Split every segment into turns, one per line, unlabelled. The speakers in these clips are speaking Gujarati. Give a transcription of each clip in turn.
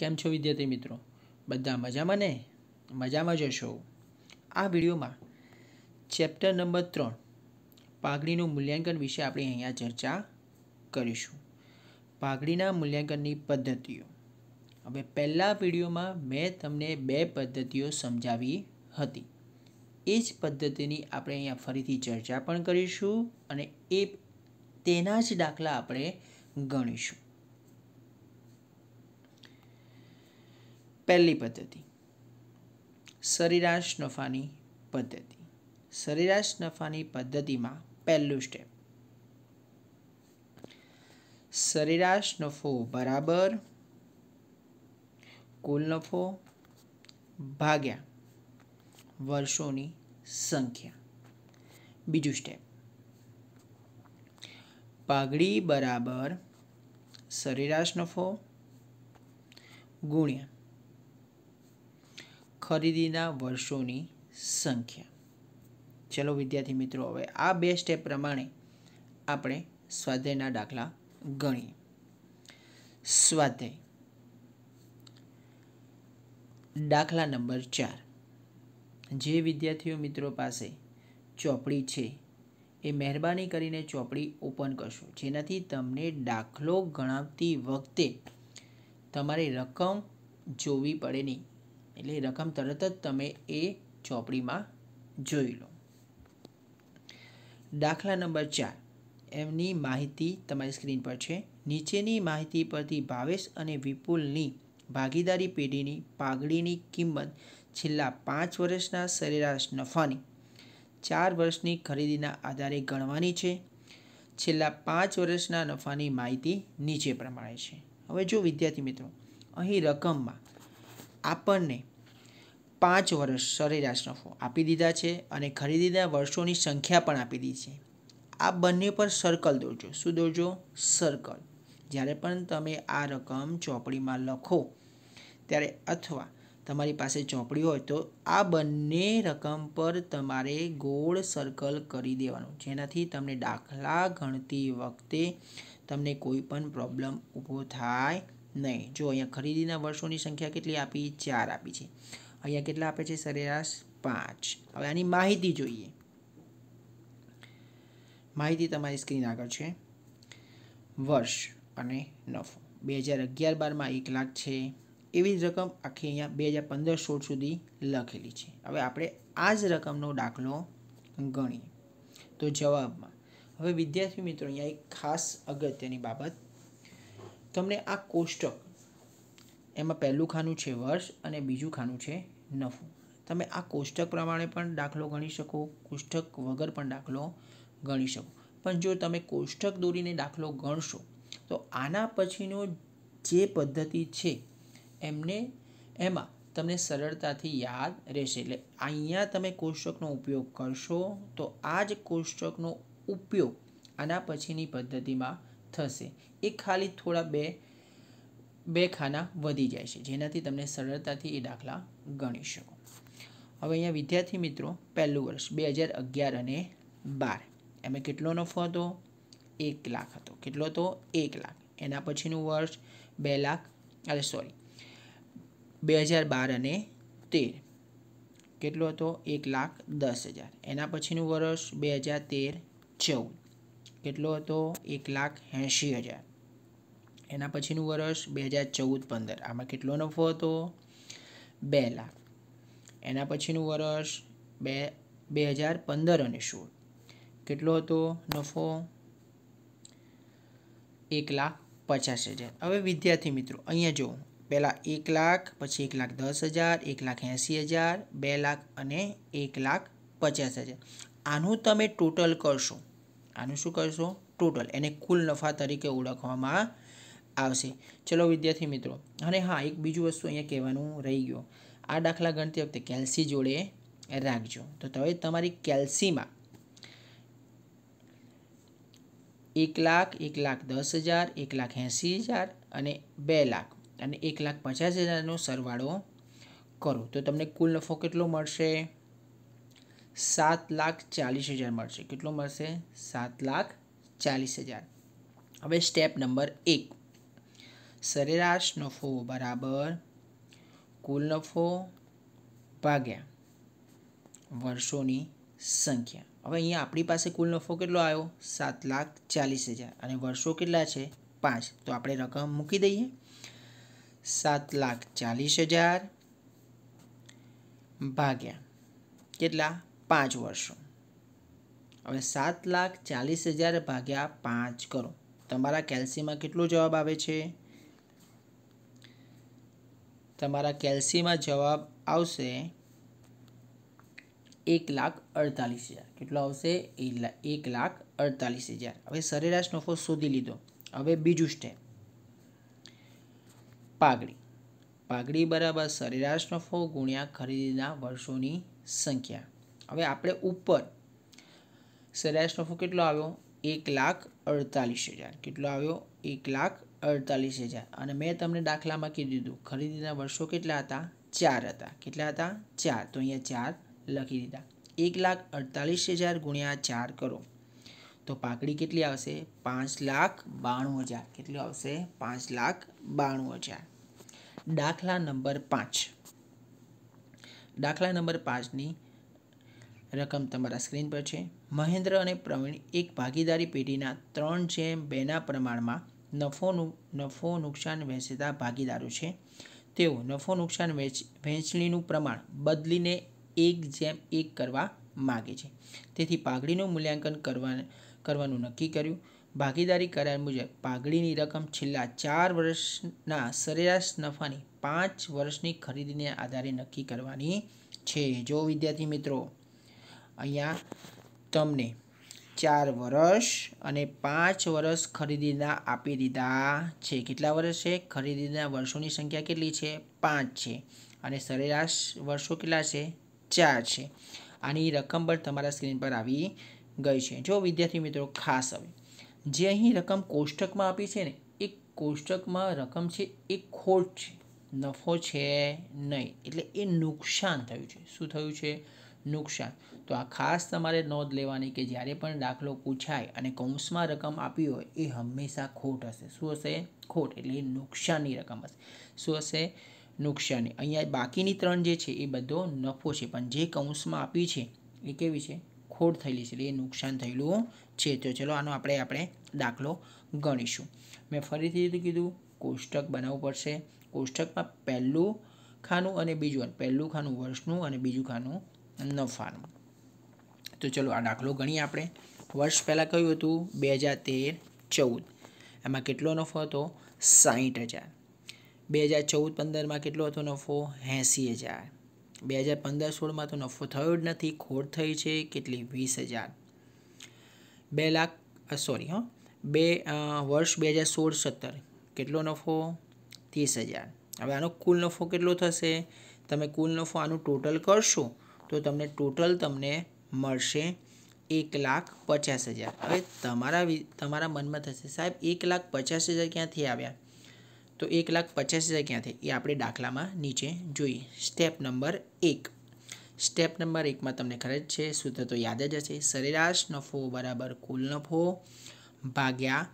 કેમ છો વિદ્યાર્થી મિત્રો બધા મજામાં ને મજામાં જ હશો આ વિડીયોમાં ચેપ્ટર નંબર ત્રણ પાઘડીનું મૂલ્યાંકન વિશે આપણે અહીંયા ચર્ચા કરીશું પાઘડીના મૂલ્યાંકનની પદ્ધતિઓ હવે પહેલા વિડીયોમાં મેં તમને બે પદ્ધતિઓ સમજાવી હતી એ જ પદ્ધતિની આપણે અહીંયા ફરીથી ચર્ચા પણ કરીશું અને એ તેના જ દાખલા આપણે ગણીશું પહેલી પદ્ધતિ સરેરાશ નફાની પદ્ધતિ સરેરાશ નફાની પદ્ધતિમાં પહેલું સ્ટેપ સરેરાશ નફો બરાબર કુલ નફો ભાગ્યા વર્ષોની સંખ્યા બીજું સ્ટેપ પાઘડી બરાબર સરેરાશ નફો ગુણ્યા ખરીદીના વર્ષોની સંખ્યા ચલો વિદ્યાર્થી મિત્રો હવે આ બે સ્ટેપ પ્રમાણે આપણે સ્વાધ્યાયના દાખલા ગણીએ સ્વાધ્યાય દાખલા નંબર ચાર જે વિદ્યાર્થીઓ મિત્રો પાસે ચોપડી છે એ મહેરબાની કરીને ચોપડી ઓપન કરશો જેનાથી તમને દાખલો ગણાવતી વખતે તમારી રકમ જોવી પડે નહીં એટલે રકમ તરત જ તમે એ ચોપડીમાં જોઈ લો દાખલા નંબર ચાર એમની માહિતી તમારી સ્ક્રીન પર છે નીચેની માહિતી પરથી ભાવેશ અને વિપુલની ભાગીદારી પેઢીની પાઘડીની કિંમત છેલ્લા પાંચ વર્ષના સરેરાશ નફાની ચાર વર્ષની ખરીદીના આધારે ગણવાની છે છેલ્લા પાંચ વર્ષના નફાની માહિતી નીચે પ્રમાણે છે હવે જો વિદ્યાર્થી મિત્રો અહીં રકમમાં આપણને પાંચ વર્ષ સરેરાશ નફો આપી દીધા છે અને ખરીદીના વર્ષોની સંખ્યા પણ આપી દીધી છે આ બંને પર સર્કલ દોરજો શું દોરજો સર્કલ જ્યારે પણ તમે આ રકમ ચોપડીમાં લખો ત્યારે અથવા તમારી પાસે ચોપડી હોય તો આ બંને રકમ પર તમારે ગોળ સર્કલ કરી દેવાનું જેનાથી તમને દાખલા ગણતી વખતે તમને કોઈ પણ પ્રોબ્લેમ ઊભો થાય નહીં જો અહીંયા ખરીદીના વર્ષોની સંખ્યા કેટલી આપી ચાર આપી છે અહીંયા કેટલા આપે છે સરેરાશ પાંચ હવે આની માહિતી જોઈએ માહિતી તમારી સ્ક્રીન આગળ છે વર્ષ અને નફો બે હજાર અગિયાર બારમાં એક લાખ છે એવી જ રકમ આખી અહીંયા બે હજાર પંદર સોળ સુધી લખેલી છે હવે આપણે આ જ રકમનો દાખલો ગણીએ તો જવાબમાં હવે વિદ્યાર્થી મિત્રો અહીંયા એક ખાસ અગત્યની બાબત તમને આ કોષ્ટક એમાં પહેલું ખાનું છે વર્ષ અને બીજું ખાનું છે નફો તમે આ કોષ્ટક પ્રમાણે પણ દાખલો ગણી શકો કોષ્ટક વગર પણ દાખલો ગણી શકો પણ જો તમે કોષ્ટક દોરીને દાખલો ગણશો તો આના પછીનો જે પદ્ધતિ છે એમને એમાં તમને સરળતાથી યાદ રહેશે એટલે અહીંયા તમે કોષ્ટકનો ઉપયોગ કરશો તો આ જ કોષ્ટકનો ઉપયોગ આના પછીની પદ્ધતિમાં થશે એ ખાલી થોડા બે બે ખાના વધી જાય છે જેનાથી તમને સરળતાથી એ દાખલા ગણી શકો હવે અહીંયા વિદ્યાર્થી મિત્રો પહેલું વર્ષ બે હજાર અગિયાર અને બાર એમાં કેટલો નફો હતો એક લાખ હતો કેટલો હતો એક લાખ એના પછીનું વર્ષ બે લાખ અરે સોરી બે હજાર બાર અને તેર કેટલો હતો એક લાખ દસ હજાર એના પછીનું વર્ષ બે હજાર તેર ચૌદ કેટલો હતો એક લાખ એંશી હજાર એના પછીનું વર્ષ બે હજાર ચૌદ પંદર આમાં કેટલો નફો હતો બે લાખ એના પછીનું વર્ષ બે બે હજાર પંદર અને સોળ કેટલો હતો નફો એક લાખ પચાસ હજાર હવે વિદ્યાર્થી મિત્રો અહીંયા જો પહેલાં એક લાખ પછી એક લાખ દસ હજાર એક લાખ એંસી હજાર બે લાખ અને એક લાખ પચાસ હજાર આનું તમે ટોટલ કરશો આનું શું કરશો ટોટલ એને કુલ નફા તરીકે ઓળખવામાં આવશે ચલો વિદ્યાર્થી મિત્રો અને હા એક બીજું વસ્તુ અહીંયા કહેવાનું રહી ગયો આ દાખલા ગણતી વખતે કેલ્સી જોડે રાખજો તો તમે તમારી કેલ્સીમાં એક લાખ એક લાખ દસ હજાર એક લાખ એંસી હજાર અને બે લાખ અને એક લાખ પચાસ હજારનો સરવાળો કરો તો તમને કુલ નફો કેટલો મળશે સાત લાખ ચાલીસ હજાર મળશે કેટલો મળશે સાત લાખ ચાલીસ હજાર હવે સ્ટેપ નંબર એક સરેરાશ નફો બરાબર કુલ નફો ભાગ્યા વર્ષોની સંખ્યા હવે અહીંયા આપણી પાસે કુલ નફો કેટલો આવ્યો સાત લાખ ચાલીસ હજાર અને વર્ષો કેટલા છે પાંચ તો આપણે રકમ મૂકી દઈએ સાત લાખ ચાલીસ હજાર ભાગ્યા કેટલા પાંચ વર્ષો હવે સાત લાખ ચાલીસ હજાર ભાગ્યા પાંચ કરો તમારા કેલ્સીમાં કેટલો જવાબ આવે છે તમારા કેલ્સીમાં જવાબ આવશે એક લાખ અડતાલીસ હજાર કેટલો આવશે એક લાખ અડતાલીસ હજાર હવે સરેરાશ નફો શોધી લીધો હવે બીજું સ્ટેપ પાઘડી પાઘડી બરાબર સરેરાશ નફો ગુણ્યા ખરીદીના વર્ષોની સંખ્યા હવે આપણે ઉપર સરેરાશ નફો કેટલો આવ્યો એક લાખ અડતાલીસ હજાર કેટલો આવ્યો એક લાખ અડતાલીસ હજાર અને મેં તમને દાખલામાં કહી દીધું ખરીદીના વર્ષો કેટલા હતા ચાર હતા કેટલા હતા ચાર તો અહીંયા ચાર લખી દીધા એક લાખ અડતાલીસ હજાર ગુણ્યા ચાર કરો તો પાકડી કેટલી આવશે પાંચ લાખ બાણું હજાર કેટલું આવશે પાંચ લાખ બાણું હજાર દાખલા નંબર પાંચ દાખલા નંબર પાંચની રકમ તમારા સ્ક્રીન પર છે મહેન્દ્ર અને પ્રવીણ એક ભાગીદારી પેઢીના ત્રણ જેમ બેના પ્રમાણમાં નફોનું નફો નુકસાન વહેંચતા ભાગીદારો છે તેઓ નફો નુકસાન વેચ વહેંચણીનું પ્રમાણ બદલીને એક જેમ એક કરવા માગે છે તેથી પાઘડીનું મૂલ્યાંકન કરવા કરવાનું નક્કી કર્યું ભાગીદારી કરાર મુજબ પાઘડીની રકમ છેલ્લા ચાર વર્ષના સરેરાશ નફાની પાંચ વર્ષની ખરીદીને આધારે નક્કી કરવાની છે જો વિદ્યાર્થી મિત્રો અહીંયા તમને ચાર વર્ષ અને પાંચ વર્ષ ખરીદીના આપી દીધા છે કેટલા વર્ષ છે ખરીદીના વર્ષોની સંખ્યા કેટલી છે પાંચ છે અને સરેરાશ વર્ષો કેટલા છે ચાર છે આની રકમ પણ તમારા સ્ક્રીન પર આવી ગઈ છે જો વિદ્યાર્થી મિત્રો ખાસ હવે જે અહીં રકમ કોષ્ટકમાં આપી છે ને એ કોષ્ટકમાં રકમ છે એ ખોટ છે નફો છે નહીં એટલે એ નુકસાન થયું છે શું થયું છે નુકસાન તો આ ખાસ તમારે નોંધ લેવાની કે જ્યારે પણ દાખલો પૂછાય અને કૌંસમાં રકમ આપી હોય એ હંમેશા ખોટ હશે શું હશે ખોટ એટલે નુકસાનની રકમ હશે શું હશે નુકસાની અહીંયા બાકીની ત્રણ જે છે એ બધો નફો છે પણ જે કૌંસમાં આપી છે એ કેવી છે ખોટ થયેલી છે એટલે એ નુકસાન થયેલું છે તો ચલો આનો આપણે આપણે દાખલો ગણીશું મેં ફરીથી કીધું કોષ્ટક બનાવવું પડશે કોષ્ટકમાં પહેલું ખાનું અને બીજું પહેલું ખાનું વર્ષનું અને બીજું ખાનું ન તો ચલો આ દાખલો ગણીએ આપણે વર્ષ પહેલાં કહ્યું હતું બે હજાર તેર ચૌદ એમાં કેટલો નફો હતો સાહીઠ હજાર બે હજાર ચૌદ પંદરમાં કેટલો હતો નફો એંસી હજાર બે હજાર પંદર સોળમાં તો નફો થયો જ નથી ખોટ થઈ છે કેટલી વીસ હજાર બે લાખ સોરી હો બે વર્ષ બે હજાર સોળ સત્તર કેટલો નફો ત્રીસ હજાર હવે આનો કુલ નફો કેટલો થશે તમે કુલ નફો આનું ટોટલ કરશો તો તમને ટોટલ તમને મળશે એક લાખ પચાસ હજાર હવે તમારા તમારા મનમાં થશે સાહેબ એક લાખ પચાસ હજાર ક્યાંથી આવ્યા તો એક લાખ પચાસ હજાર ક્યાંથી એ આપણે દાખલામાં નીચે જોઈએ સ્ટેપ નંબર એક સ્ટેપ નંબર એકમાં તમને ખરે જ છે સૂત્ર તો યાદ જ હશે સરેરાશ નફો બરાબર કુલ નફો ભાગ્યા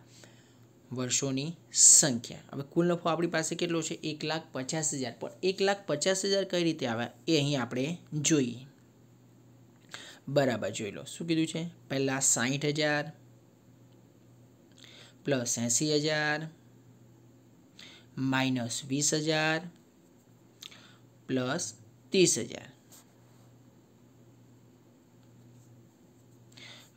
વર્ષોની સંખ્યા હવે કુલ નફો આપણી પાસે કેટલો છે એક લાખ પચાસ હજાર પણ એક લાખ પચાસ હજાર કઈ રીતે આવે એ અહીં આપણે જોઈએ બરાબર જોઈ લો શું કીધું છે પહેલાં સાઠ હજાર પ્લસ એંસી હજાર માઇનસ વીસ હજાર પ્લસ ત્રીસ હજાર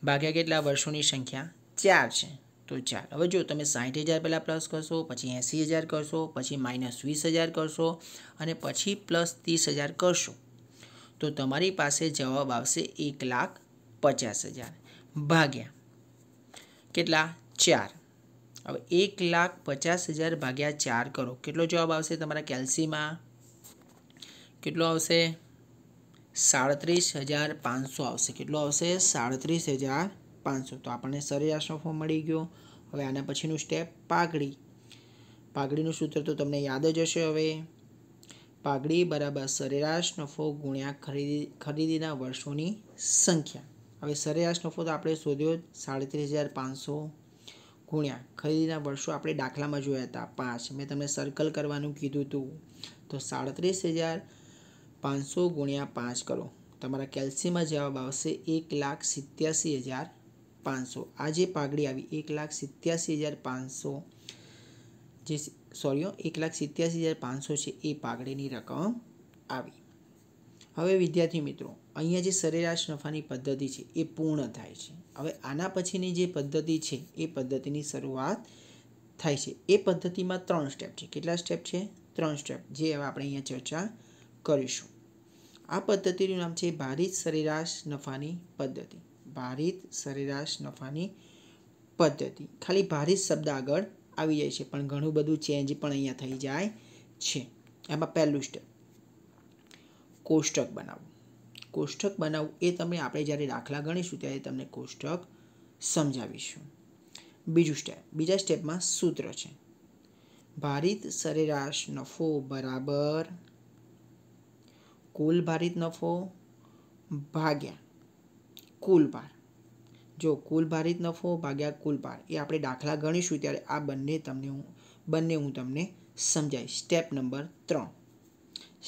ભાગ્યા કેટલા વર્ષોની સંખ્યા ચાર છે તો 4 હવે જો તમે 60000 પહેલા પ્લસ કરશો પછી 80000 કરશો પછી માઈનસ 20000 કરશો અને પછી પ્લસ 30000 કરશો તો તમારી પાસે જવાબ આવશે 1 લાખ 50000 ભાગ્યા કેટલા 4 હવે 150000 ભાગ્યા 4 કરો કેટલો જવાબ આવશે તમારા કેલ્સીમાં કેટલો આવશે 37500 આવશે કેટલો આવશે 37000 પાંચસો તો આપણને સરેરાશનો ફોર્મ મળી ગયો હવે આના પછીનું સ્ટેપ પાઘડી પાઘડીનું સૂત્ર તો તમને યાદ જ હશે હવે પાઘડી બરાબર સરેરાશ નફો ગુણ્યા ખરીદી ખરીદીના વર્ષોની સંખ્યા હવે સરેરાશ નફો તો આપણે શોધ્યો સાડત્રીસ હજાર પાંચસો ગુણ્યા ખરીદીના વર્ષો આપણે દાખલામાં જોયા હતા પાંચ મેં તમને સર્કલ કરવાનું કીધું હતું તો સાડત્રીસ હજાર પાંચસો ગુણ્યા પાંચ કરો તમારા કેલ્સીમાં જવાબ આવશે એક લાખ સિત્યાસી હજાર પાંચસો આજે પાઘડી આવી એક લાખ સિત્યાસી હજાર પાંચસો જે સોરીઓ એક લાખ સિત્યાસી હજાર પાંચસો છે એ પાઘડીની રકમ આવી હવે વિદ્યાર્થી મિત્રો અહીંયા જે સરેરાશ નફાની પદ્ધતિ છે એ પૂર્ણ થાય છે હવે આના પછીની જે પદ્ધતિ છે એ પદ્ધતિની શરૂઆત થાય છે એ પદ્ધતિમાં ત્રણ સ્ટેપ છે કેટલા સ્ટેપ છે ત્રણ સ્ટેપ જે હવે આપણે અહીંયા ચર્ચા કરીશું આ પદ્ધતિનું નામ છે ભારત સરેરાશ નફાની પદ્ધતિ ભારિત સરેરાશ નફાની પદ્ધતિ ખાલી ભારિત શબ્દ આગળ આવી જાય છે પણ ઘણું બધું ચેન્જ પણ અહીંયા થઈ જાય છે એમાં પહેલું સ્ટેપ કોષ્ટક બનાવવું કોષ્ટક બનાવવું એ તમે આપણે જ્યારે દાખલા ગણીશું ત્યારે તમને કોષ્ટક સમજાવીશું બીજું સ્ટેપ બીજા સ્ટેપમાં સૂત્ર છે ભારિત સરેરાશ નફો બરાબર કુલ ભારિત નફો ભાગ્યા કુલ ભાર જો કુલ ભારિત નફો ભાગ્યા કુલ ભાર એ આપણે દાખલા ગણીશું ત્યારે આ બંને તમને હું બંને હું તમને સમજાવીશ સ્ટેપ નંબર ત્રણ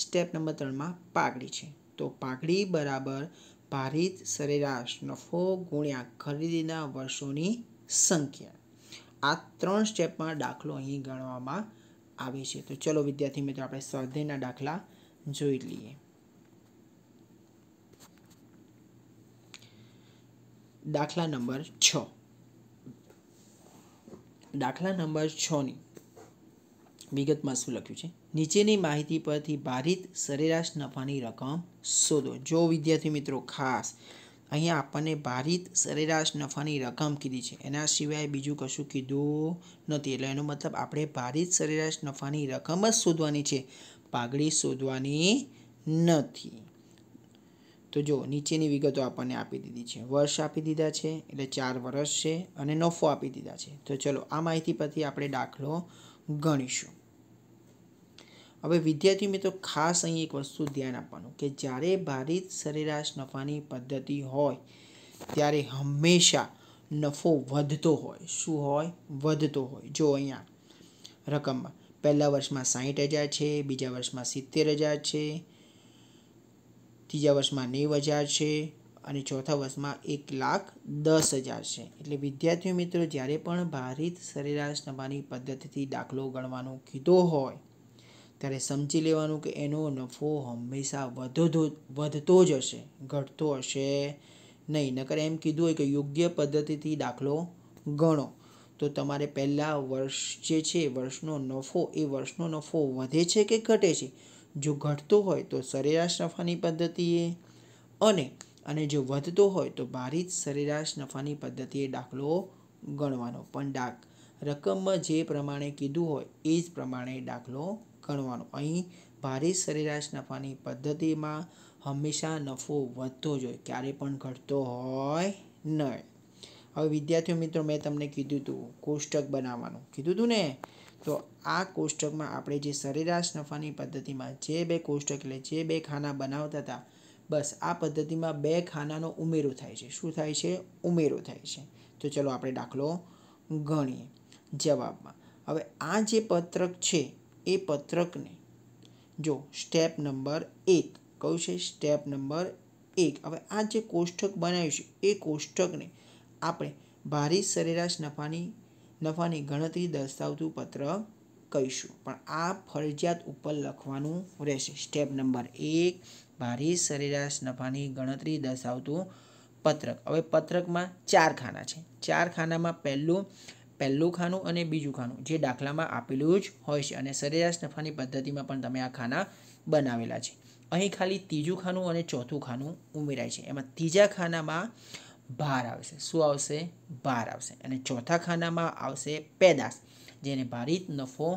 સ્ટેપ નંબર ત્રણમાં પાઘડી છે તો પાઘડી બરાબર ભારિત સરેરાશ નફો ગુણ્યા ખરીદીના વર્ષોની સંખ્યા આ ત્રણ સ્ટેપમાં દાખલો અહીં ગણવામાં આવે છે તો ચલો વિદ્યાર્થી મિત્રો આપણે સ્વાધ્યાયના દાખલા જોઈ લઈએ દાખલા નંબર છ દાખલા નંબર છની વિગતમાં શું લખ્યું છે નીચેની માહિતી પરથી ભારિત સરેરાશ નફાની રકમ શોધો જો વિદ્યાર્થી મિત્રો ખાસ અહીંયા આપણને ભારિત સરેરાશ નફાની રકમ કીધી છે એના સિવાય બીજું કશું કીધું નથી એટલે એનો મતલબ આપણે ભારિત સરેરાશ નફાની રકમ જ શોધવાની છે પાઘડી શોધવાની નથી તો જો નીચેની વિગતો આપણને આપી દીધી છે વર્ષ આપી દીધા છે એટલે ચાર વર્ષ છે અને નફો આપી દીધા છે તો ચલો આ માહિતી પરથી આપણે દાખલો ગણીશું હવે વિદ્યાર્થી મિત્રો ખાસ અહીં એક વસ્તુ ધ્યાન આપવાનું કે જ્યારે ભારિત સરેરાશ નફાની પદ્ધતિ હોય ત્યારે હંમેશા નફો વધતો હોય શું હોય વધતો હોય જો અહીંયા રકમમાં પહેલા વર્ષમાં સાહીઠ હજાર છે બીજા વર્ષમાં સિત્તેર હજાર છે ત્રીજા વર્ષમાં નેવું હજાર છે અને ચોથા વર્ષમાં એક લાખ દસ હજાર છે એટલે વિદ્યાર્થીઓ મિત્રો જ્યારે પણ ભારિત સરેરાશ નફાની પદ્ધતિથી દાખલો ગણવાનો કીધો હોય ત્યારે સમજી લેવાનું કે એનો નફો હંમેશા વધતો વધતો જ હશે ઘટતો હશે નહીં નકર એમ કીધું હોય કે યોગ્ય પદ્ધતિથી દાખલો ગણો તો તમારે પહેલાં વર્ષ જે છે વર્ષનો નફો એ વર્ષનો નફો વધે છે કે ઘટે છે જો ઘટતો હોય તો સરેરાશ નફાની પદ્ધતિએ અને અને જો વધતો હોય તો ભારિત સરેરાશ નફાની પદ્ધતિએ દાખલો ગણવાનો પણ ડાક રકમમાં જે પ્રમાણે કીધું હોય એ જ પ્રમાણે દાખલો ગણવાનો અહીં ભારિત સરેરાશ નફાની પદ્ધતિમાં હંમેશા નફો વધતો જ હોય ક્યારે પણ ઘટતો હોય નહીં હવે વિદ્યાર્થીઓ મિત્રો મેં તમને કીધું હતું કોષ્ટક બનાવવાનું કીધું હતું ને તો આ કોષ્ટકમાં આપણે જે સરેરાશ નફાની પદ્ધતિમાં જે બે કોષ્ટક એટલે જે બે ખાના બનાવતા હતા બસ આ પદ્ધતિમાં બે ખાનાનો ઉમેરો થાય છે શું થાય છે ઉમેરો થાય છે તો ચલો આપણે દાખલો ગણીએ જવાબમાં હવે આ જે પત્રક છે એ પત્રકને જો સ્ટેપ નંબર એક કહું છે સ્ટેપ નંબર એક હવે આ જે કોષ્ટક બનાવ્યું છે એ કોષ્ટકને આપણે ભારી સરેરાશ નફાની નફાની ગણતરી દર્શાવતું પત્ર કહીશું પણ આ ફરજિયાત ઉપર લખવાનું રહેશે સ્ટેપ નંબર એક ભારી સરેરાશ નફાની ગણતરી દર્શાવતું પત્રક હવે પત્રકમાં ચાર ખાના છે ચાર ખાનામાં પહેલું પહેલું ખાનું અને બીજું ખાનું જે દાખલામાં આપેલું જ હોય છે અને સરેરાશ નફાની પદ્ધતિમાં પણ તમે આ ખાના બનાવેલા છે અહીં ખાલી ત્રીજું ખાનું અને ચોથું ખાનું ઉમેરાય છે એમાં ત્રીજા ખાનામાં ભાર આવશે શું આવશે ભાર આવશે અને ચોથા ખાનામાં આવશે પેદાશ જેને ભારિત નફો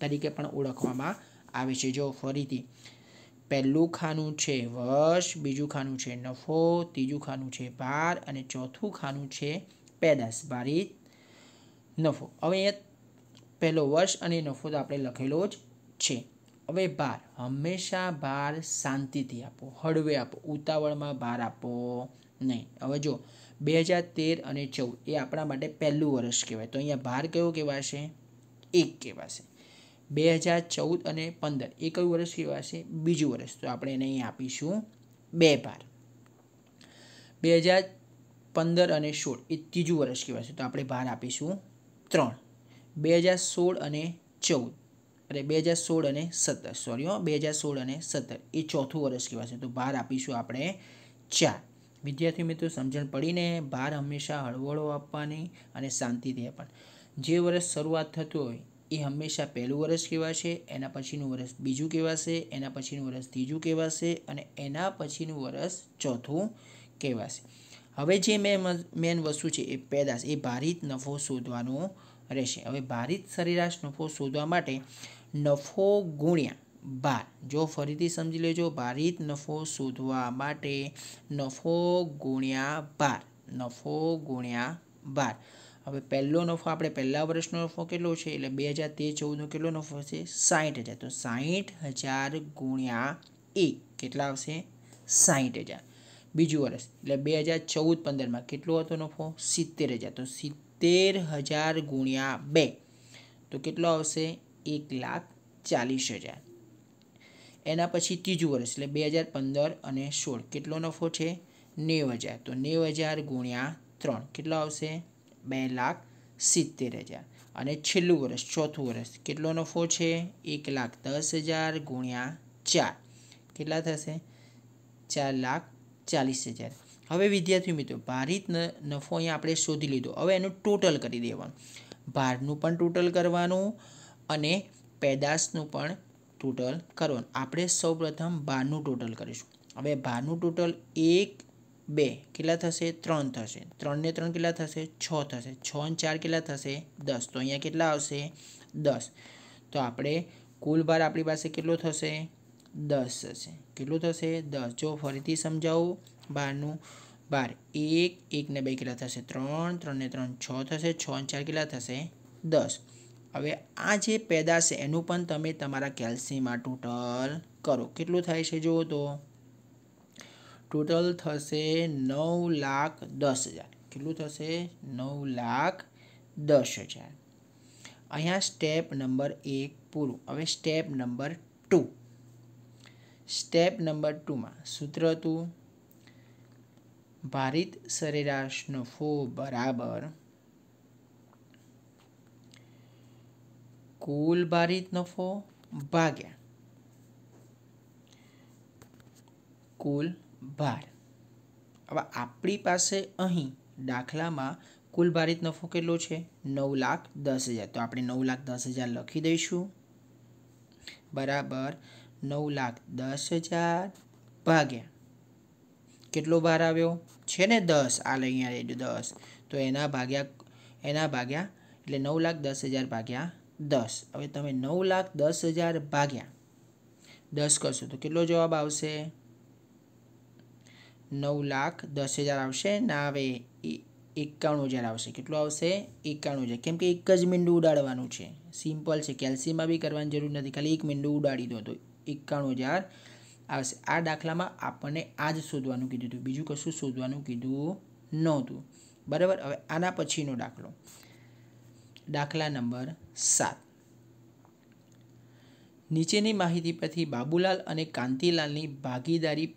તરીકે પણ ઓળખવામાં આવે છે જો ફરીથી પહેલું ખાનું છે વર્ષ બીજું ખાનું છે નફો ત્રીજું ખાનું છે ભાર અને ચોથું ખાનું છે પેદાશ ભારિત નફો હવે એ પહેલો વર્ષ અને નફો તો આપણે લખેલો જ છે હવે ભાર હંમેશા ભાર શાંતિથી આપો હળવે આપો ઉતાવળમાં ભાર આપો નહીં હવે જો બે હજાર તેર અને ચૌદ એ આપણા માટે પહેલું વર્ષ કહેવાય તો અહીંયા ભાર કયો કહેવાશે એક કહેવાશે બે હજાર ચૌદ અને પંદર એ કયું વર્ષ કહેવાશે બીજું વર્ષ તો આપણે એને અહીં આપીશું બે ભાર બે હજાર પંદર અને સોળ એ ત્રીજું વર્ષ કહેવાશે તો આપણે ભાર આપીશું ત્રણ બે હજાર સોળ અને ચૌદ અરે બે હજાર સોળ અને સત્તર સોરી હો બે હજાર સોળ અને સત્તર એ ચોથું વર્ષ કહેવાશે તો ભાર આપીશું આપણે ચાર વિદ્યાર્થી મિત્રો સમજણ પડીને ભાર હંમેશા હળવળો આપવાની અને શાંતિથી આપવાની જે વર્ષ શરૂઆત થતું હોય એ હંમેશા પહેલું વર્ષ કહેવાશે એના પછીનું વર્ષ બીજું કહેવાશે એના પછીનું વર્ષ ત્રીજું કહેવાશે અને એના પછીનું વર્ષ ચોથું કહેવાશે હવે જે મેન મેન વસ્તુ છે એ પેદાશ એ ભારિત નફો શોધવાનો રહેશે હવે ભારિત સરેરાશ નફો શોધવા માટે નફો ગુણ્યા બાર જો ફરીથી સમજી લેજો ભારિત નફો શોધવા માટે નફો ગુણ્યા બાર નફો ગુણ્યા બાર હવે પહેલો નફો આપણે પહેલા વર્ષનો નફો કેટલો છે એટલે બે હજાર તેર ચૌદનો કેટલો નફો છે સાહીઠ હજાર તો સાહીઠ હજાર ગુણ્યા એક કેટલા આવશે સાહીઠ હજાર બીજું વર્ષ એટલે બે હજાર ચૌદ પંદરમાં કેટલો હતો નફો સિત્તેર હજાર તો સિત્તેર હજાર ગુણ્યા બે તો કેટલો આવશે એક લાખ ચાલીસ હજાર એના પછી ત્રીજું વર્ષ એટલે બે હજાર પંદર અને સોળ કેટલો નફો છે નેવ હજાર તો નેવ હજાર ગુણ્યા ત્રણ કેટલો આવશે બે લાખ સિત્તેર હજાર અને છેલ્લું વર્ષ ચોથું વર્ષ કેટલો નફો છે એક લાખ દસ હજાર ગુણ્યા ચાર કેટલા થશે ચાર લાખ ચાલીસ હજાર હવે વિદ્યાર્થી મિત્રો ભારિત નફો અહીંયા આપણે શોધી લીધો હવે એનું ટોટલ કરી દેવાનું ભારનું પણ ટોટલ કરવાનું અને પેદાશનું પણ ટોટલ કરો આપણે સૌપ્રથમ 12 નો ટોટલ કરીશું હવે 12 નો ટોટલ 1 2 કેટલા થશે 3 થશે 3 ને 3 કેટલા થશે 6 થશે 6 અને 4 કેટલા થશે 10 તો અહીંયા કેટલા આવશે 10 તો આપણે કુલ બાર આપણી પાસે કેટલો થશે 10 થશે કેટલો થશે 10 જો ફરીથી સમજાવું 12 12 1 1 ને 2 કેટલા થશે 3 3 ને 3 6 થશે 6 અને 4 કેટલા થશે 10 હવે આ જે પેદા છે એનું પણ તમે તમારા કેલ્સીમાં ટોટલ કરો કેટલું થાય છે જુઓ તો ટોટલ થશે નવ લાખ દસ હજાર કેટલું થશે નવ લાખ દસ હજાર અહીંયા સ્ટેપ નંબર એક પૂરું હવે step number two step number ટુમાં સૂત્ર હતું ભારત સરેરાશનો ફો બરાબર કુલ ભારિત નફો ભાગ્યા કુલ ભાર હવે આપણી પાસે અહીં દાખલામાં કુલ ભારિત નફો કેટલો છે નવ લાખ દસ હજાર તો આપણે નવ લાખ દસ હજાર લખી દઈશું બરાબર નવ લાખ દસ હજાર ભાગ્યા કેટલો ભાર આવ્યો છે ને દસ આ લઈ અહીંયા દસ તો એના ભાગ્યા એના ભાગ્યા એટલે નવ લાખ દસ હજાર ભાગ્યા દસ હવે તમે નવ લાખ દસ હજાર ભાગ્યા દસ કરશો તો કેટલો જવાબ આવશે નવ લાખ દસ હજાર આવશે ના આવે એકાણું હજાર આવશે કેટલું આવશે એકાણું હજાર કેમ કે એક જ મીંડું ઉડાડવાનું છે સિમ્પલ છે કેલ્સીમાં બી કરવાની જરૂર નથી ખાલી એક મીંડું ઉડાડી દો તો એકાણું હજાર આવશે આ દાખલામાં આપણને આ જ શોધવાનું કીધું હતું બીજું કશું શોધવાનું કીધું નહોતું બરાબર હવે આના પછીનો દાખલો દાખલા નંબર સાત નીચેની માહિતી પરથી બાબુલાલ અને કાંતિલાલની ભાગીદારી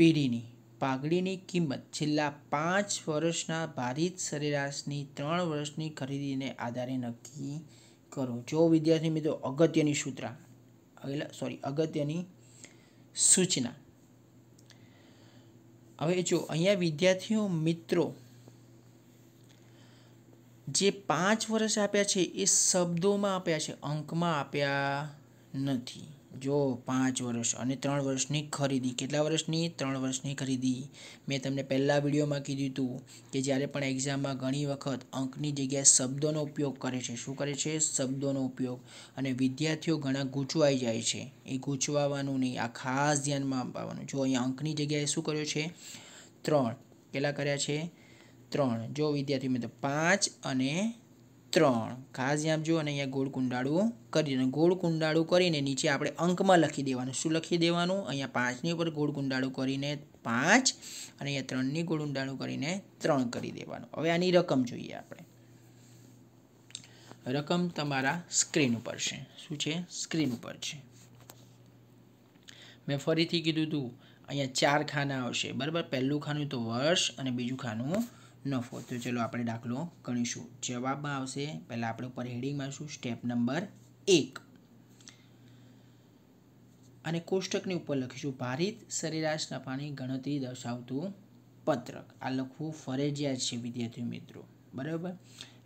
પેઢીની પાઘડીની કિંમત છેલ્લા પાંચ વર્ષના ભારત સરેરાશની ત્રણ વર્ષની ખરીદીને આધારે નક્કી કરો જો વિદ્યાર્થી મિત્રો અગત્યની સૂત્રા સોરી અગત્યની સૂચના હવે જો અહીંયા વિદ્યાર્થીઓ મિત્રો જે પાંચ વર્ષ આપ્યા છે એ શબ્દોમાં આપ્યા છે અંકમાં આપ્યા નથી જો પાંચ વર્ષ અને ત્રણ વર્ષની ખરીદી કેટલા વર્ષની ત્રણ વર્ષની ખરીદી મેં તમને પહેલાં વિડીયોમાં કીધું હતું કે જ્યારે પણ એક્ઝામમાં ઘણી વખત અંકની જગ્યાએ શબ્દોનો ઉપયોગ કરે છે શું કરે છે શબ્દોનો ઉપયોગ અને વિદ્યાર્થીઓ ઘણા ગૂંચવાઈ જાય છે એ ગૂંચવાવાનું નહીં આ ખાસ ધ્યાનમાં અપાવવાનું જો અહીંયા અંકની જગ્યાએ શું કર્યો છે ત્રણ કેટલા કર્યા છે ત્રણ જો વિદ્યાર્થી મિત્રો પાંચ અને ત્રણ ખાસ યાદ જો અને અહીંયા ગોળ કુંડાળું કરી અને ગોળ કુંડાળું કરીને નીચે આપણે અંકમાં લખી દેવાનું શું લખી દેવાનું અહીંયા પાંચની ઉપર ગોળ કુંડાળું કરીને પાંચ અને અહીંયા ત્રણની ગોળ કુંડાળું કરીને ત્રણ કરી દેવાનું હવે આની રકમ જોઈએ આપણે રકમ તમારા સ્ક્રીન ઉપર છે શું છે સ્ક્રીન ઉપર છે મેં ફરીથી કીધું હતું અહીંયા ચાર ખાના આવશે બરાબર પહેલું ખાનું તો વર્ષ અને બીજું ખાનું નફો તો ચલો આપણે દાખલો ગણીશું જવાબમાં આવશે પહેલાં આપણે ઉપર હેડિંગમાં શું સ્ટેપ નંબર એક અને કોષ્ટકની ઉપર લખીશું ભારિત સરેરાશ નફાની ગણતરી દર્શાવતું પત્રક આ લખવું ફરજિયાત છે વિદ્યાર્થી મિત્રો બરાબર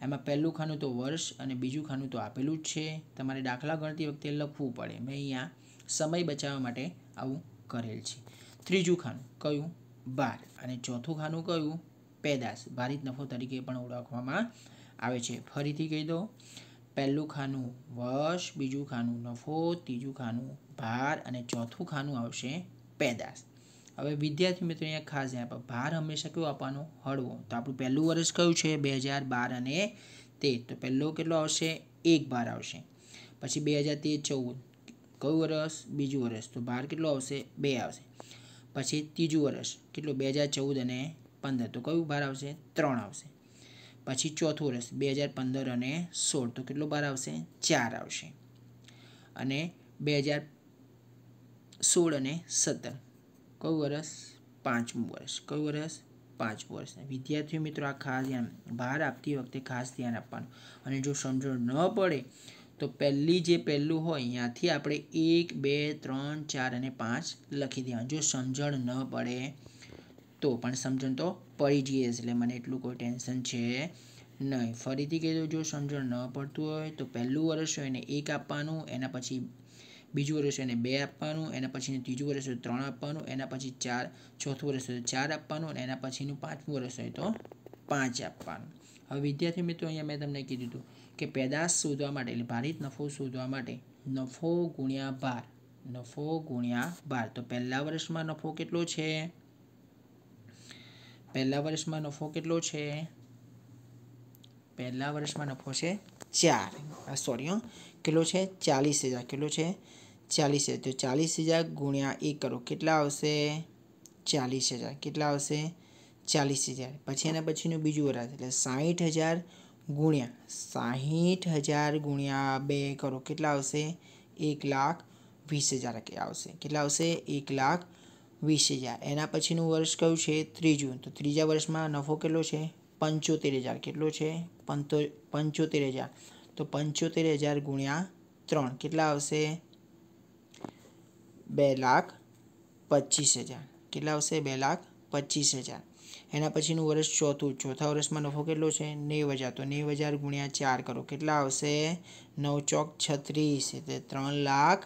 એમાં પહેલું ખાનું તો વર્ષ અને બીજું ખાનું તો આપેલું જ છે તમારે દાખલા ગણતી વખતે લખવું પડે મેં અહીંયા સમય બચાવવા માટે આવું કરેલ છે ત્રીજું ખાનું કયું બાર અને ચોથું ખાનું કયું પેદાશ ભારિત નફો તરીકે પણ ઓળખવામાં આવે છે ફરીથી કહી દો પહેલું ખાનું વશ બીજું ખાનું નફો ત્રીજું ખાનું ભાર અને ચોથું ખાનું આવશે પેદાશ હવે વિદ્યાર્થી મિત્રો અહીંયા ખાસ ધ્યાન આપો ભાર હંમેશા કયો આપવાનો હળવો તો આપણું પહેલું વર્ષ કયું છે બે હજાર બાર અને તેર તો પહેલો કેટલો આવશે એક ભાર આવશે પછી બે હજાર તેર ચૌદ કયું વર્ષ બીજું વર્ષ તો ભાર કેટલો આવશે બે આવશે પછી ત્રીજું વર્ષ કેટલું બે હજાર ચૌદ અને પંદર તો કયું બહાર આવશે ત્રણ આવશે પછી ચોથું વર્ષ બે હજાર પંદર અને સોળ તો કેટલો બહાર આવશે ચાર આવશે અને બે હજાર સોળ અને સત્તર કયું વર્ષ પાંચમું વર્ષ કયું વર્ષ પાંચમું વર્ષ વિદ્યાર્થીઓ મિત્રો આ ખાસ ધ્યાન બહાર આપતી વખતે ખાસ ધ્યાન આપવાનું અને જો સમજણ ન પડે તો પહેલી જે પહેલું હોય ત્યાંથી આપણે એક બે ત્રણ ચાર અને પાંચ લખી દેવાનું જો સમજણ ન પડે તો પણ સમજણ તો પડી જઈએ એટલે મને એટલું કોઈ ટેન્શન છે નહીં ફરીથી કહી દઉં જો સમજણ ન પડતું હોય તો પહેલું વર્ષ હોય એને એક આપવાનું એના પછી બીજું વર્ષ હોય એને બે આપવાનું એના પછીનું ત્રીજું વર્ષ હોય ત્રણ આપવાનું એના પછી ચાર ચોથું વર્ષ હોય તો ચાર આપવાનું અને એના પછીનું પાંચમું વર્ષ હોય તો પાંચ આપવાનું હવે વિદ્યાર્થી મિત્રો અહીંયા મેં તમને કીધું હતું કે પેદાશ શોધવા માટે એટલે ભારિત નફો શોધવા માટે નફો ગુણ્યા ભાર નફો ગુણ્યા ભાર તો પહેલાં વર્ષમાં નફો કેટલો છે પહેલાં વર્ષમાં નફો કેટલો છે પહેલાં વર્ષમાં નફો છે ચાર સોરી કેટલો છે ચાલીસ હજાર કેટલો છે ચાલીસ હજાર તો ચાલીસ હજાર ગુણ્યા એક કરો કેટલા આવશે ચાલીસ હજાર કેટલા આવશે ચાલીસ હજાર પછી એના પછીનું બીજું વરાશ એટલે સાહીઠ હજાર ગુણ્યા સાહીઠ હજાર ગુણ્યા બે કરો કેટલા આવશે એક લાખ વીસ હજાર આવશે કેટલા આવશે એક લાખ વીસ હજાર એના પછીનું વર્ષ કયું છે ત્રીજું તો ત્રીજા વર્ષમાં નફો કેટલો છે પંચોતેર હજાર કેટલો છે પંતો પંચોતેર હજાર તો પંચોતેર હજાર ગુણ્યા ત્રણ કેટલા આવશે બે લાખ પચીસ હજાર કેટલા આવશે બે લાખ પચીસ હજાર એના પછીનું વર્ષ ચોથું ચોથા વર્ષમાં નફો કેટલો છે નેવ હજાર તો નેવ હજાર ગુણ્યા ચાર કરો કેટલા આવશે નવ ચોક છત્રીસ એટલે ત્રણ લાખ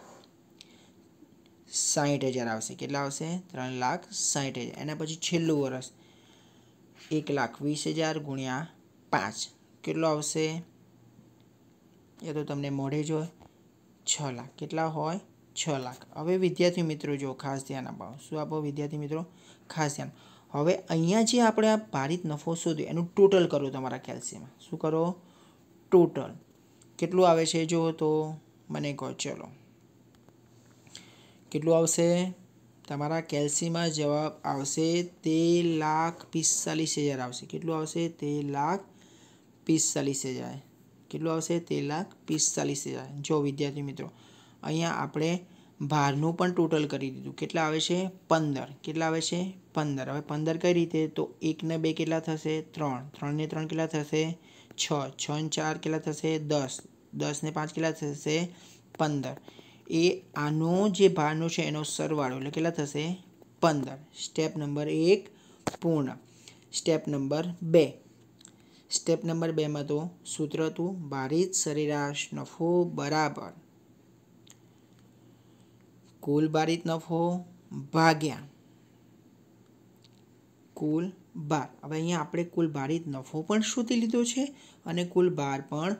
સાહીઠ હજાર આવશે કેટલા આવશે ત્રણ લાખ સાહીઠ હજાર એના પછી છેલ્લું વર્ષ એક લાખ વીસ હજાર ગુણ્યા પાંચ કેટલો આવશે એ તો તમને મળે જો છ લાખ કેટલા હોય છ લાખ હવે વિદ્યાર્થી મિત્રો જો ખાસ ધ્યાન અપાવો શું આપો વિદ્યાર્થી મિત્રો ખાસ ધ્યાન હવે અહીંયા જે આપણે આ ભારિત નફો શોધ્યો એનું ટોટલ કરો તમારા કેલ્સીમાં શું કરો ટોટલ કેટલું આવે છે જો તો મને કહો ચલો કેટલું આવશે તમારા કેલ્સીમાં જવાબ આવશે તે લાખ પિસ્તાલીસ હજાર આવશે કેટલું આવશે તે લાખ પિસ્તાલીસ હજાર કેટલું આવશે તે લાખ પિસ્તાલીસ હજાર જો વિદ્યાર્થી મિત્રો અહીંયા આપણે ભારનું પણ ટોટલ કરી દીધું કેટલા આવે છે પંદર કેટલા આવે છે પંદર હવે પંદર કઈ રીતે તો એકને બે કેટલા થશે ત્રણ ત્રણને ત્રણ કેટલા થશે છ છ ને ચાર કેટલા થશે દસ દસને પાંચ કેટલા થશે પંદર એ આનો જે ભારનો છે એનો સરવાળો એટલે કેટલા થશે પંદર સ્ટેપ નંબર એક પૂર્ણ સ્ટેપ નંબર બે સ્ટેપ નંબર બેમાં તો સૂત્ર હતું ભારિત સરેરાશ નફો બરાબર કુલ ભારિત નફો ભાગ્યા કુલ બાર હવે અહીંયા આપણે કુલ ભારિત નફો પણ શોધી લીધો છે અને કુલ બાર પણ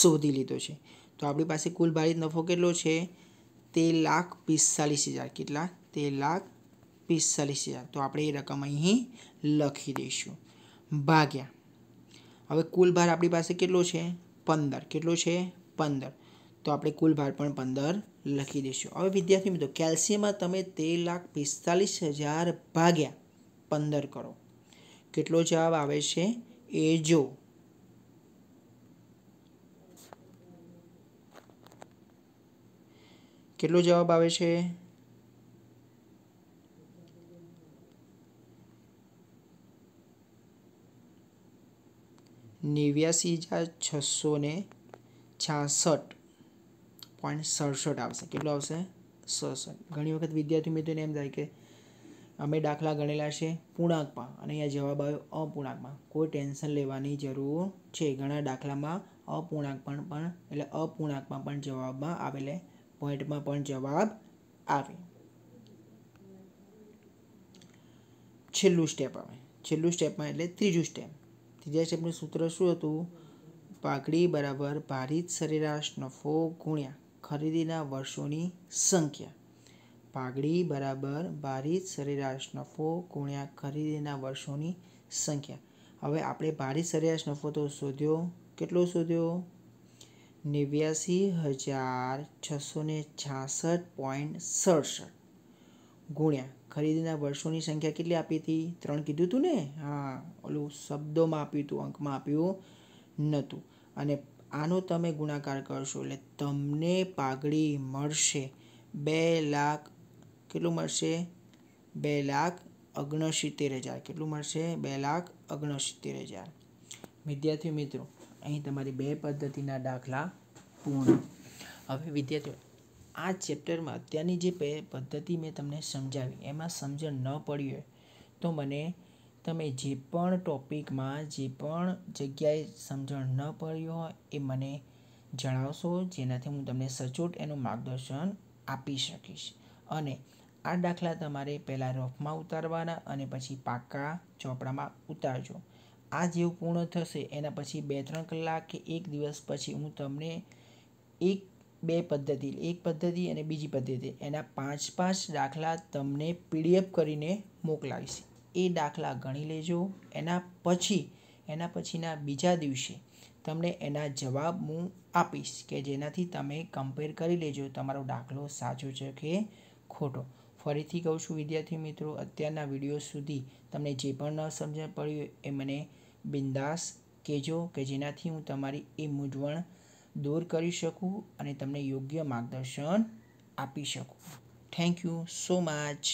શોધી લીધો છે તો આપણી પાસે કુલ ભારિત નફો કેટલો છે તે લાખ પિસ્તાલીસ હજાર કેટલા તે લાખ પિસ્તાલીસ હજાર તો આપણે એ રકમ અહીં લખી દઈશું ભાગ્યા હવે કુલ ભાર આપણી પાસે કેટલો છે પંદર કેટલો છે પંદર તો આપણે કુલ ભાર પણ પંદર લખી દઈશું હવે વિદ્યાર્થી મિત્રો કેલ્સિયમમાં તમે તે લાખ પિસ્તાલીસ હજાર ભાગ્યા પંદર કરો કેટલો જવાબ આવે છે એ જો કેટલો જવાબ આવે છે નેવ્યાસી હજાર છસો ને છાસઠ પોઈન્ટ સડસઠ આવશે કેટલો આવશે સડસઠ ઘણી વખત વિદ્યાર્થી મિત્રોને એમ થાય કે અમે દાખલા ગણેલા છે પૂર્ણાંકમાં અને અહીંયા જવાબ આવ્યો અપૂર્ણાંકમાં કોઈ ટેન્શન લેવાની જરૂર છે ઘણા દાખલામાં અપૂર્ણાંક પણ પણ એટલે અપૂર્ણાંકમાં પણ જવાબમાં આવેલે પોઈન્ટમાં પણ જવાબ આવે છેલ્લું સ્ટેપ આવે છેલ્લું સ્ટેપમાં એટલે ત્રીજું સ્ટેપ ત્રીજા સ્ટેપનું સૂત્ર શું હતું પાઘડી બરાબર ભારિત સરેરાશ નફો ગુણ્યા ખરીદીના વર્ષોની સંખ્યા પાઘડી બરાબર ભારિત સરેરાશ નફો ગુણ્યા ખરીદીના વર્ષોની સંખ્યા હવે આપણે ભારિત સરેરાશ નફો તો શોધ્યો કેટલો શોધ્યો નેવ્યાસી હજાર છસો ને છાસઠ પોઈન્ટ સડસઠ ગુણ્યા ખરીદીના વર્ષોની સંખ્યા કેટલી આપી હતી ત્રણ કીધું હતું ને હા ઓલું શબ્દોમાં આપ્યું હતું અંકમાં આપ્યું નહોતું અને આનો તમે ગુણાકાર કરશો એટલે તમને પાઘડી મળશે બે લાખ કેટલું મળશે બે લાખ ઓગણસિત્તેર હજાર કેટલું મળશે બે લાખ ઓગણસિત્તેર હજાર વિદ્યાર્થી મિત્રો અહીં તમારી બે પદ્ધતિના દાખલા પૂર્ણ હવે વિદ્યાર્થીઓ આ ચેપ્ટરમાં અત્યારની જે બે પદ્ધતિ મેં તમને સમજાવી એમાં સમજણ ન પડી હોય તો મને તમે જે પણ ટોપિકમાં જે પણ જગ્યાએ સમજણ ન પડી હોય એ મને જણાવશો જેનાથી હું તમને સચોટ એનું માર્ગદર્શન આપી શકીશ અને આ દાખલા તમારે પહેલાં રફમાં ઉતારવાના અને પછી પાકા ચોપડામાં ઉતારજો આ જીવ પૂર્ણ થશે એના પછી બે ત્રણ કલાક કે એક દિવસ પછી હું તમને એક બે પદ્ધતિ એક પદ્ધતિ અને બીજી પદ્ધતિ એના પાંચ પાંચ દાખલા તમને પીડીએફ કરીને મોકલાવીશ એ દાખલા ગણી લેજો એના પછી એના પછીના બીજા દિવસે તમને એના જવાબ હું આપીશ કે જેનાથી તમે કમ્પેર કરી લેજો તમારો દાખલો સાચો છે કે ખોટો ફરીથી કહું છું વિદ્યાર્થી મિત્રો અત્યારના વિડીયો સુધી તમને જે પણ ન સમજણ પડ્યું એ મને બિંદાસ કહેજો કે જેનાથી હું તમારી એ મૂંઝવણ દૂર કરી શકું અને તમને યોગ્ય માર્ગદર્શન આપી શકું થેન્ક યુ સો મચ